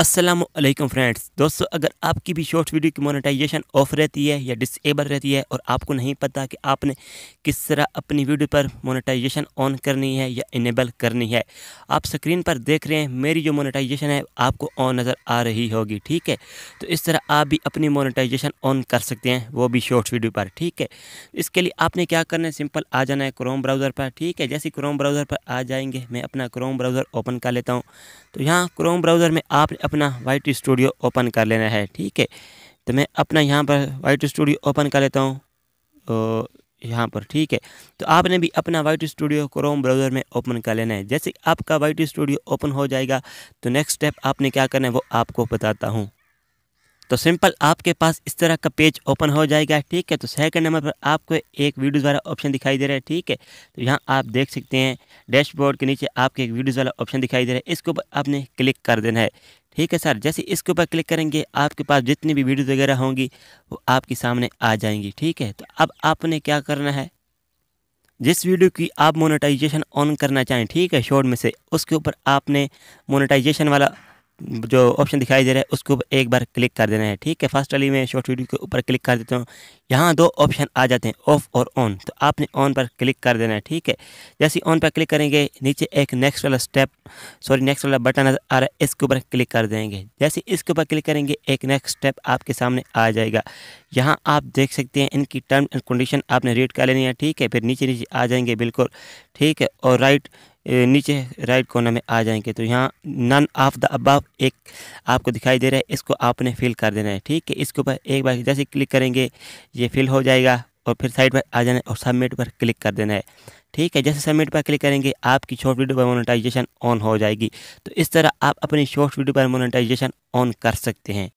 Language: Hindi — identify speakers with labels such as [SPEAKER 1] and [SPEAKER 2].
[SPEAKER 1] असलम फ्रेंड्स दोस्तों अगर आपकी भी शॉर्ट वीडियो की मोनेटाइजेशन ऑफ रहती है या डिसेबल रहती है और आपको नहीं पता कि आपने किस तरह अपनी वीडियो पर मोनेटाइजेशन ऑन करनी है या इनेबल करनी है आप स्क्रीन पर देख रहे हैं मेरी जो मोनेटाइजेशन है आपको ऑन नज़र आ रही होगी ठीक है तो इस तरह आप भी अपनी मोनेटाइजेशन ऑन कर सकते हैं वो भी शॉर्ट वीडियो पर ठीक है इसके लिए आपने क्या करना है सिंपल आ जाना है क्रोम ब्राउज़र पर ठीक है जैसे क्रोम ब्राउज़र पर आ जाएंगे मैं अपना क्रोम ब्राउज़र ओपन कर लेता हूँ तो यहाँ क्रोम ब्राउज़र में आप अपना वाइट स्टूडियो ओपन कर लेना है ठीक है तो मैं अपना यहाँ पर वाइट स्टूडियो ओपन कर लेता हूँ यहाँ पर ठीक है तो आपने भी अपना वाइट स्टूडियो क्रोम ब्राउज़र में ओपन कर लेना है जैसे आपका वाइट स्टूडियो ओपन हो जाएगा तो नेक्स्ट स्टेप आपने क्या करना है वो आपको बताता हूँ तो सिंपल आपके पास इस तरह का पेज ओपन हो जाएगा ठीक है तो सेकंड नंबर पर आपको एक वीडियोज़ वाला ऑप्शन दिखाई दे रहा है ठीक है तो यहाँ आप देख सकते हैं डैशबोर्ड के नीचे आपके एक वीडियोज़ वाला ऑप्शन दिखाई दे रहा है इसके ऊपर आपने क्लिक कर देना है ठीक है सर जैसे इसके ऊपर क्लिक करेंगे आपके पास जितनी भी वीडियो वगैरह होंगी वो आपके सामने आ जाएंगी ठीक है तो अब आपने क्या करना है जिस वीडियो की आप मोनेटाइजेशन ऑन करना चाहें ठीक है शॉर्ट में से उसके ऊपर आपने मोनेटाइजेशन वाला जो ऑप्शन दिखाई दे रहा है उसके ऊपर एक बार क्लिक कर देना है ठीक है फर्स्ट वाली में शॉर्ट वीडियो के ऊपर क्लिक कर देता हूँ यहाँ दो ऑप्शन आ जाते हैं ऑफ और ऑन तो आपने ऑन पर क्लिक कर देना है ठीक है जैसे ऑन पर क्लिक करेंगे नीचे एक नेक्स्ट वाला स्टेप सॉरी नेक्स्ट वाला बटन नज़र आ रहा है इसके ऊपर क्लिक कर देंगे जैसे इसके ऊपर क्लिक करेंगे एक नेक्स्ट स्टेप आपके सामने आ जाएगा यहाँ आप देख सकते हैं इनकी टर्म एंड कंडीशन आपने रीड कर लेनी है ठीक है फिर नीचे नीचे आ जाएंगे बिल्कुल ठीक है और राइट नीचे राइट कोने में आ जाएंगे तो यहाँ नन ऑफ द अबव एक आपको दिखाई दे रहा है इसको आपने फिल कर देना है ठीक है इसके ऊपर एक बार जैसे क्लिक करेंगे ये फिल हो जाएगा और फिर साइड पर आ जाना है और सबमिट पर क्लिक कर देना है ठीक है जैसे सबमिट पर क्लिक करेंगे आपकी शॉर्ट वीडियो पर मोनेटाइजेशन ऑन हो जाएगी तो इस तरह आप अपनी शॉर्ट वीडियो पर मोनेटाइजेशन ऑन कर सकते हैं